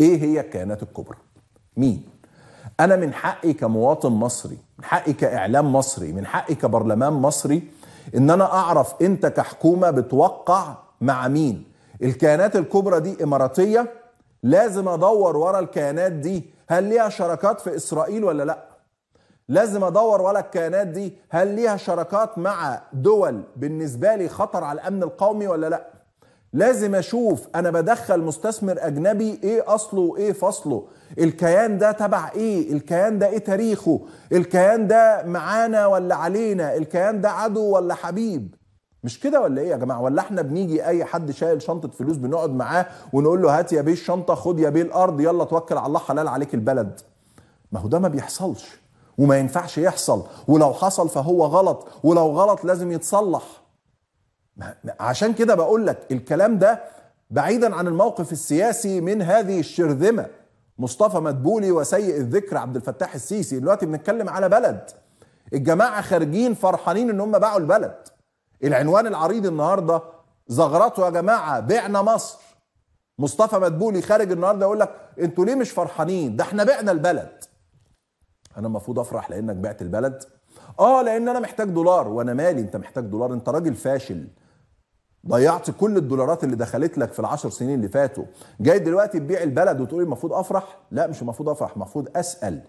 ايه هي الكيانات الكبرى مين انا من حقي كمواطن مصري من حقي كاعلام مصري من حقي كبرلمان مصري ان انا اعرف انت كحكومه بتوقع مع مين الكيانات الكبرى دي اماراتيه لازم ادور ورا الكيانات دي هل ليها شراكات في اسرائيل ولا لا لازم ادور ورا الكيانات دي هل ليها شراكات مع دول بالنسبه لي خطر على الامن القومي ولا لا لازم اشوف انا بدخل مستثمر اجنبي ايه اصله وايه فصله الكيان ده تبع ايه الكيان ده ايه تاريخه الكيان ده معانا ولا علينا الكيان ده عدو ولا حبيب مش كده ولا ايه يا جماعه ولا احنا بنيجي اي حد شايل شنطه فلوس بنقعد معاه ونقول له هات يا بيه الشنطه خد يا بيه الارض يلا توكل على الله حلال عليك البلد ما هو ده ما بيحصلش وما ينفعش يحصل ولو حصل فهو غلط ولو غلط لازم يتصلح عشان كده بقول لك الكلام ده بعيدا عن الموقف السياسي من هذه الشرذمه مصطفى مدبولي وسيء الذكر عبد الفتاح السيسي دلوقتي بنتكلم على بلد الجماعه خارجين فرحانين ان هم باعوا البلد العنوان العريض النهارده زغرته يا جماعه بعنا مصر مصطفى مدبولي خارج النهارده يقول لك انتوا ليه مش فرحانين ده احنا بعنا البلد انا المفروض افرح لانك بعت البلد اه لان انا محتاج دولار وانا مالي انت محتاج دولار انت راجل فاشل ضيعت كل الدولارات اللي دخلت لك في العشر سنين اللي فاتوا جاي دلوقتي تبيع البلد وتقول المفروض افرح لا مش المفروض افرح المفروض اسال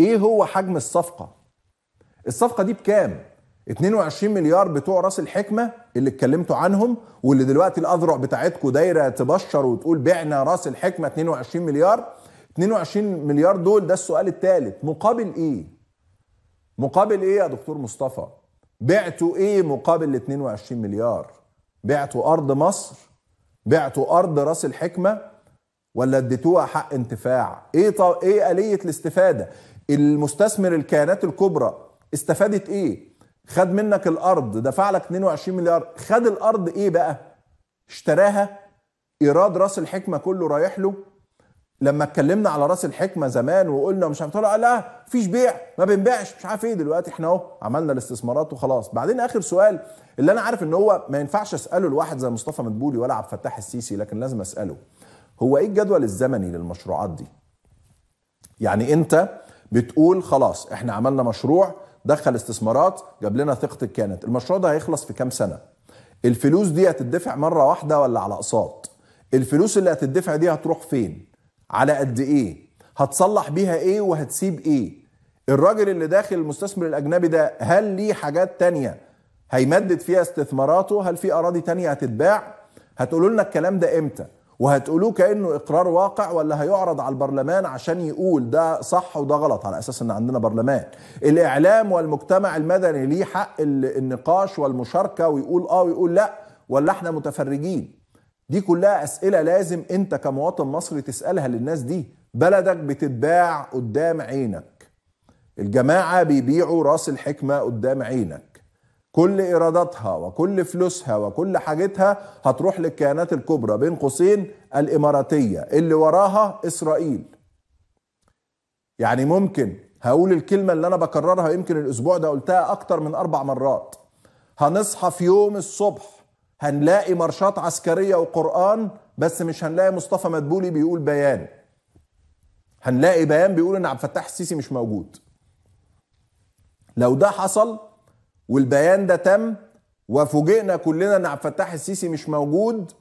ايه هو حجم الصفقه الصفقه دي بكام 22 مليار بتوع راس الحكمه اللي اتكلمتوا عنهم واللي دلوقتي الاذرع بتاعتكم دايره تبشر وتقول بعنا راس الحكمه 22 مليار 22 مليار دول ده السؤال الثالث مقابل ايه مقابل ايه يا دكتور مصطفى بعتوا ايه مقابل ال 22 مليار بعتوا ارض مصر بعتوا ارض راس الحكمه ولا اديتوها حق انتفاع ايه طو... ايه اليه الاستفاده المستثمر الكيانات الكبرى استفادت ايه خد منك الارض دفع لك 22 مليار خد الارض ايه بقى اشتراها ايراد راس الحكمه كله رايح له لما اتكلمنا على راس الحكمه زمان وقلنا مش قال لا آه، مفيش بيع ما بنبيعش مش عارف ايه دلوقتي احنا اهو عملنا الاستثمارات وخلاص بعدين اخر سؤال اللي انا عارف ان هو ما ينفعش اساله لواحد زي مصطفى مدبولي ولا عبد الفتاح السيسي لكن لازم اساله هو ايه الجدول الزمني للمشروعات دي يعني انت بتقول خلاص احنا عملنا مشروع دخل استثمارات جاب لنا ثقه كانت المشروع ده هيخلص في كام سنه الفلوس دي هتدفع مره واحده ولا على اقساط الفلوس اللي هتدفع دي هتروح فين على قد ايه هتصلح بيها ايه وهتسيب ايه الراجل اللي داخل المستثمر الاجنبي ده هل ليه حاجات تانية هيمدد فيها استثماراته هل في اراضي تانية هتتباع هتقولوا لنا الكلام ده امتى وهتقولوه كانه اقرار واقع ولا هيعرض على البرلمان عشان يقول ده صح وده غلط على اساس ان عندنا برلمان الاعلام والمجتمع المدني ليه حق النقاش والمشاركه ويقول اه ويقول لا ولا احنا متفرجين دي كلها اسئله لازم انت كمواطن مصري تسالها للناس دي بلدك بتتباع قدام عينك الجماعه بيبيعوا راس الحكمه قدام عينك كل ايراداتها وكل فلوسها وكل حاجتها هتروح للكيانات الكبرى بين قوسين الاماراتيه اللي وراها اسرائيل يعني ممكن هقول الكلمه اللي انا بكررها يمكن الاسبوع ده قلتها اكتر من اربع مرات هنصحى في يوم الصبح هنلاقي مرشات عسكرية وقرآن بس مش هنلاقي مصطفى مدبولي بيقول بيان هنلاقي بيان بيقول ان عبد الفتاح السيسي مش موجود لو ده حصل والبيان ده تم وفوجئنا كلنا ان عبد الفتاح السيسي مش موجود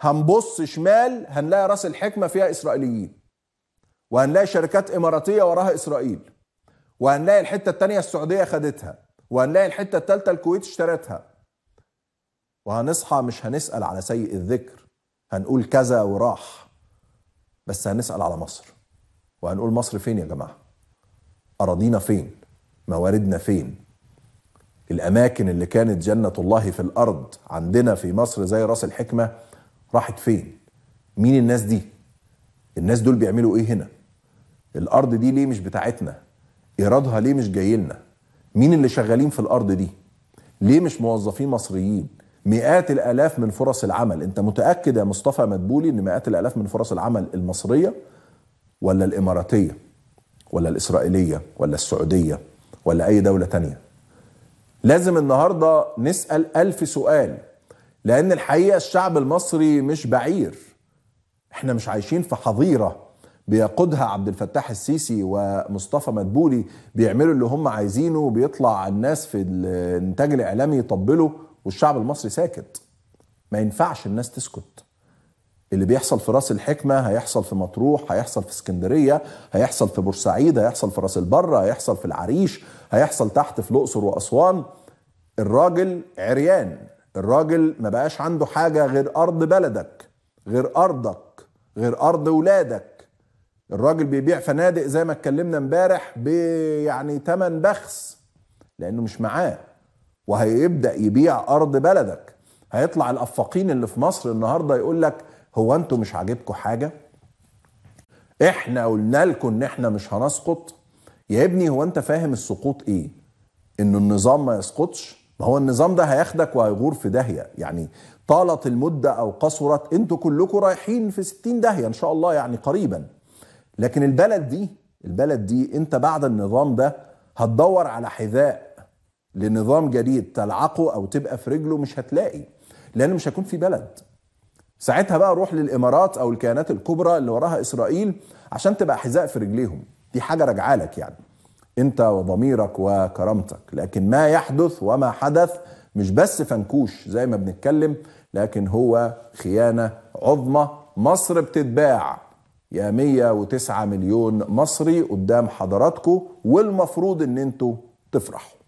هنبص شمال هنلاقي راس الحكمه فيها اسرائيليين وهنلاقي شركات اماراتيه وراها اسرائيل وهنلاقي الحته الثانيه السعوديه خدتها وهنلاقي الحته الثالثه الكويت اشترتها وهنصحى مش هنسأل على سيء الذكر هنقول كذا وراح بس هنسأل على مصر وهنقول مصر فين يا جماعة أراضينا فين مواردنا فين الأماكن اللي كانت جنة الله في الأرض عندنا في مصر زي راس الحكمة راحت فين مين الناس دي الناس دول بيعملوا ايه هنا الارض دي ليه مش بتاعتنا ايرادها ليه مش جاي لنا مين اللي شغالين في الارض دي ليه مش موظفين مصريين مئات الالاف من فرص العمل انت متاكد يا مصطفى مدبولي ان مئات الالاف من فرص العمل المصريه ولا الاماراتيه ولا الاسرائيليه ولا السعوديه ولا اي دوله تانية لازم النهارده نسال الف سؤال لان الحقيقه الشعب المصري مش بعير احنا مش عايشين في حظيره بيقودها عبد الفتاح السيسي ومصطفى مدبولي بيعملوا اللي هم عايزينه وبيطلع الناس في الانتاج الاعلامي يطبلوا والشعب المصري ساكت ما ينفعش الناس تسكت اللي بيحصل في راس الحكمه هيحصل في مطروح هيحصل في اسكندريه هيحصل في بورسعيد هيحصل في راس البرة هيحصل في العريش هيحصل تحت في الاقصر واسوان الراجل عريان الراجل ما بقاش عنده حاجه غير ارض بلدك غير ارضك غير ارض ولادك الراجل بيبيع فنادق زي ما اتكلمنا امبارح بيعني تمن بخس لانه مش معاه وهيبدا يبيع ارض بلدك هيطلع الافاقين اللي في مصر النهارده يقول لك هو انتوا مش عاجبكم حاجه احنا قلنا لكم ان احنا مش هنسقط يا ابني هو انت فاهم السقوط ايه ان النظام ما يسقطش ما هو النظام ده هياخدك وهيغور في داهيه يعني طالت المده او قصرت انتوا كلكم رايحين في 60 داهيه ان شاء الله يعني قريبا لكن البلد دي البلد دي انت بعد النظام ده هتدور على حذاء لنظام جديد تلعقه او تبقى في رجله مش هتلاقي لان مش هيكون في بلد ساعتها بقى روح للامارات او الكيانات الكبرى اللي وراها اسرائيل عشان تبقى حذاء في رجليهم دي حاجه راجعه لك يعني انت وضميرك وكرامتك لكن ما يحدث وما حدث مش بس فنكوش زي ما بنتكلم لكن هو خيانه عظمى مصر بتتباع يا 109 مليون مصري قدام حضراتكم والمفروض ان انتوا تفرحوا